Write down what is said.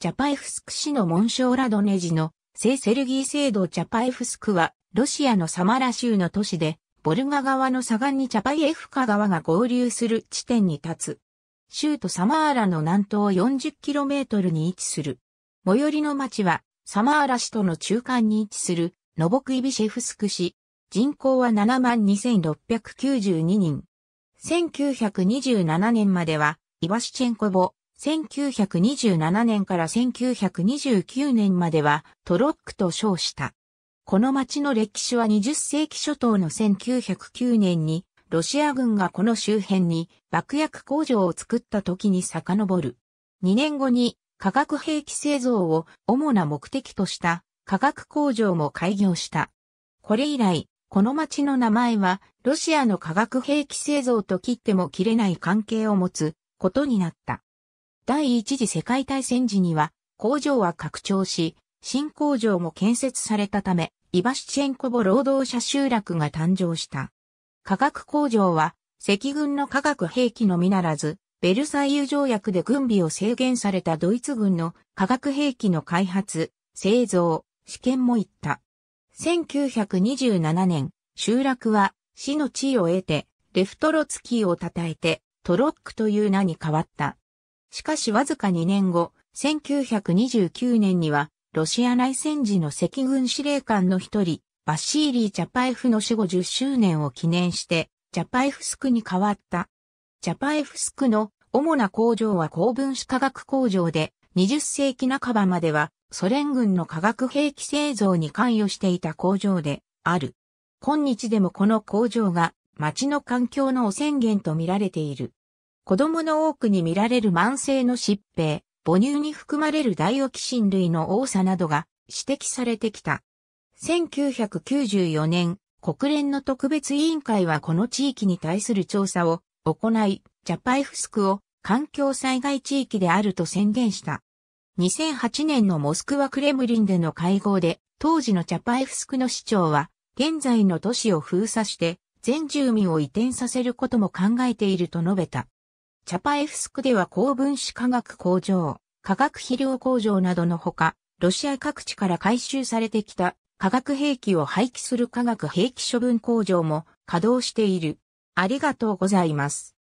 チャパエフスク市の紋章ラドネジの聖セルギー聖堂チャパエフスクは、ロシアのサマラ州の都市で、ボルガ川の左岸にチャパイエフカ川が合流する地点に立つ。州都サマーラの南東 40km に位置する。最寄りの町は、サマーラ市との中間に位置する、ノボクイビシェフスク市。人口は72,692人。1927年までは、イワシチェンコボ、1927年から1929年まではトロックと称した。この町の歴史は20世紀初頭の1909年にロシア軍がこの周辺に爆薬工場を作った時に遡る。2年後に化学兵器製造を主な目的とした化学工場も開業した。これ以来、この町の名前はロシアの化学兵器製造と切っても切れない関係を持つことになった。第一次世界大戦時には工場は拡張し、新工場も建設されたため、イバシチェンコボ労働者集落が誕生した。化学工場は、赤軍の化学兵器のみならず、ベルサイユ条約で軍備を制限されたドイツ軍の化学兵器の開発、製造、試験も行った。1927年、集落は死の地位を得て、レフトロツキーを称えて、トロックという名に変わった。しかしわずか2年後、1929年には、ロシア内戦時の赤軍司令官の一人、バシーリー・チャパエフの死後10周年を記念して、チャパエフスクに変わった。チャパエフスクの主な工場は高分子化学工場で、20世紀半ばまではソ連軍の化学兵器製造に関与していた工場である。今日でもこの工場が街の環境の汚染源と見られている。子供の多くに見られる慢性の疾病、母乳に含まれるダイオキシン類の多さなどが指摘されてきた。1994年、国連の特別委員会はこの地域に対する調査を行い、ジャパイフスクを環境災害地域であると宣言した。2008年のモスクワクレムリンでの会合で、当時のチャパイフスクの市長は、現在の都市を封鎖して、全住民を移転させることも考えていると述べた。チャパエフスクでは高分子化学工場、化学肥料工場などのほか、ロシア各地から回収されてきた化学兵器を廃棄する化学兵器処分工場も稼働している。ありがとうございます。